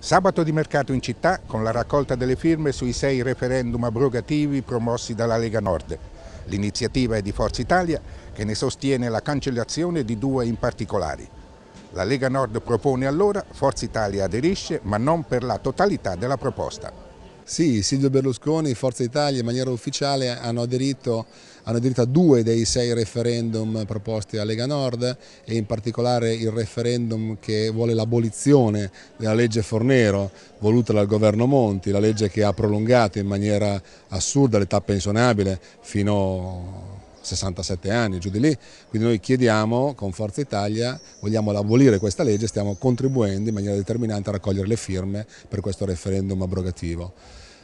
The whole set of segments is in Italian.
Sabato di mercato in città con la raccolta delle firme sui sei referendum abrogativi promossi dalla Lega Nord. L'iniziativa è di Forza Italia che ne sostiene la cancellazione di due in particolare. La Lega Nord propone allora, Forza Italia aderisce, ma non per la totalità della proposta. Sì, Silvio Berlusconi, Forza Italia in maniera ufficiale hanno aderito, hanno aderito, a due dei sei referendum proposti a Lega Nord e in particolare il referendum che vuole l'abolizione della legge Fornero voluta dal governo Monti, la legge che ha prolungato in maniera assurda l'età pensionabile fino a 67 anni, giù di lì. Quindi noi chiediamo con Forza Italia, vogliamo abolire questa legge, stiamo contribuendo in maniera determinante a raccogliere le firme per questo referendum abrogativo.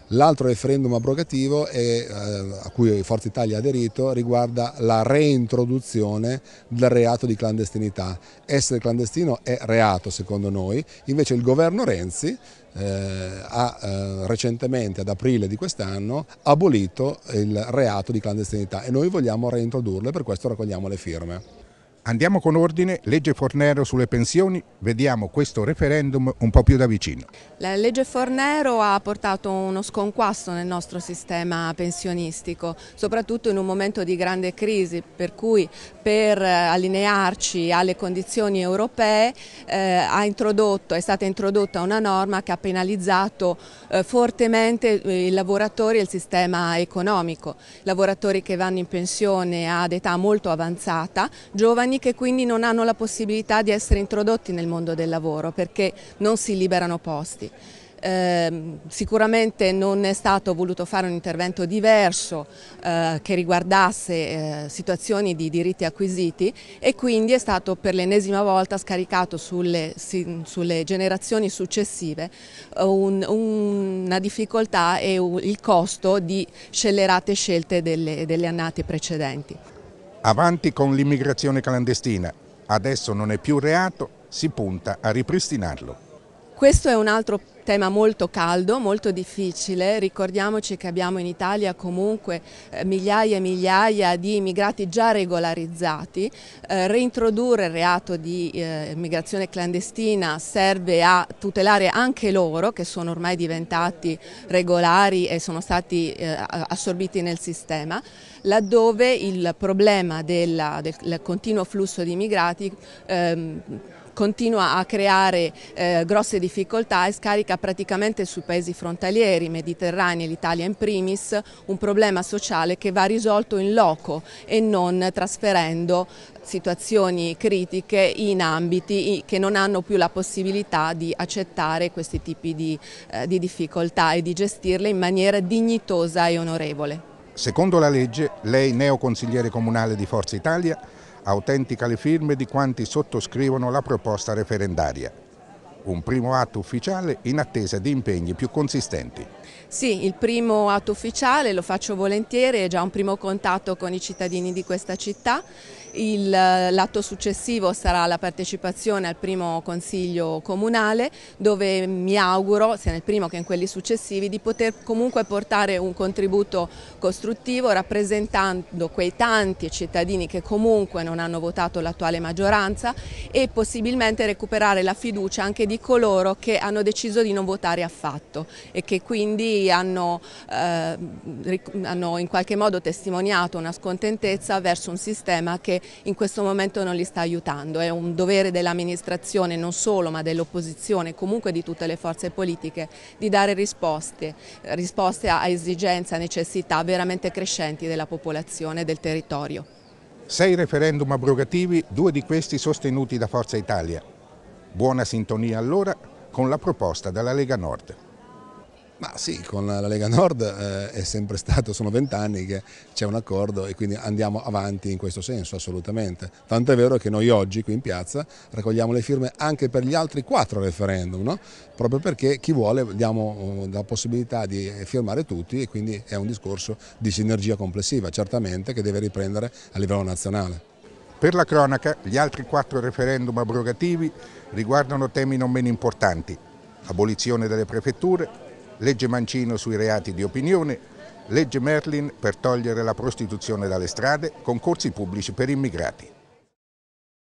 L'altro referendum abrogativo è, eh, a cui Forza Italia ha aderito riguarda la reintroduzione del reato di clandestinità. Essere clandestino è reato secondo noi, invece il governo Renzi eh, ha eh, recentemente, ad aprile di quest'anno, abolito il reato di clandestinità e noi vogliamo reintrodurlo e per questo raccogliamo le firme. Andiamo con ordine, legge Fornero sulle pensioni, vediamo questo referendum un po' più da vicino. La legge Fornero ha portato uno sconquasso nel nostro sistema pensionistico, soprattutto in un momento di grande crisi, per cui per eh, allinearci alle condizioni europee eh, è stata introdotta una norma che ha penalizzato eh, fortemente eh, i lavoratori e il sistema economico, lavoratori che vanno in pensione ad età molto avanzata, giovani giovani che quindi non hanno la possibilità di essere introdotti nel mondo del lavoro perché non si liberano posti. Eh, sicuramente non è stato voluto fare un intervento diverso eh, che riguardasse eh, situazioni di diritti acquisiti e quindi è stato per l'ennesima volta scaricato sulle, si, sulle generazioni successive un, eh, un, una difficoltà e un, il costo di scellerate scelte delle, delle annate precedenti. Avanti con l'immigrazione clandestina, adesso non è più reato, si punta a ripristinarlo. Questo è un altro tema molto caldo, molto difficile, ricordiamoci che abbiamo in Italia comunque eh, migliaia e migliaia di immigrati già regolarizzati, eh, reintrodurre il reato di eh, immigrazione clandestina serve a tutelare anche loro che sono ormai diventati regolari e sono stati eh, assorbiti nel sistema, laddove il problema della, del, del, continuo flusso di immigrati ehm, continua a creare eh, grosse difficoltà e scarica praticamente sui paesi frontalieri, mediterranei, l'Italia in primis, un problema sociale che va risolto in loco e non trasferendo situazioni critiche in ambiti che non hanno più la possibilità di accettare questi tipi di, eh, di difficoltà e di gestirle in maniera dignitosa e onorevole. Secondo la legge, lei, neoconsigliere comunale di Forza Italia, autentica le firme di quanti sottoscrivono la proposta referendaria un primo atto ufficiale in attesa di impegni più consistenti. Sì, il primo atto ufficiale, lo faccio volentieri, è già un primo contatto con i cittadini di questa città. Eh, l'atto successivo sarà la partecipazione al primo consiglio comunale dove mi auguro, sia nel primo che in quelli successivi, di poter comunque portare un contributo costruttivo rappresentando quei tanti cittadini che comunque non hanno votato l'attuale maggioranza e possibilmente recuperare la fiducia anche di di coloro che hanno deciso di non votare affatto e che quindi hanno, eh, hanno in qualche modo testimoniato una scontentezza verso un sistema che in questo momento non li sta aiutando. È un dovere dell'amministrazione non solo ma dell'opposizione, comunque di tutte le forze politiche, di dare risposte, risposte a esigenze, a necessità veramente crescenti della popolazione e del territorio. Sei referendum abrogativi, due di questi sostenuti da Forza Italia. Buona sintonia allora con la proposta della Lega Nord. Ma sì, con la Lega Nord eh, è sempre stato, sono vent'anni che c'è un accordo e quindi andiamo avanti in questo senso assolutamente. Tanto è vero che noi oggi qui in piazza raccogliamo le firme anche per gli altri quattro referendum, no? proprio perché chi vuole diamo eh, la possibilità di firmare tutti e quindi è un discorso di sinergia complessiva, certamente che deve riprendere a livello nazionale. Per la cronaca, gli altri quattro referendum abrogativi riguardano temi non meno importanti. Abolizione delle prefetture, legge Mancino sui reati di opinione, legge Merlin per togliere la prostituzione dalle strade, concorsi pubblici per immigrati.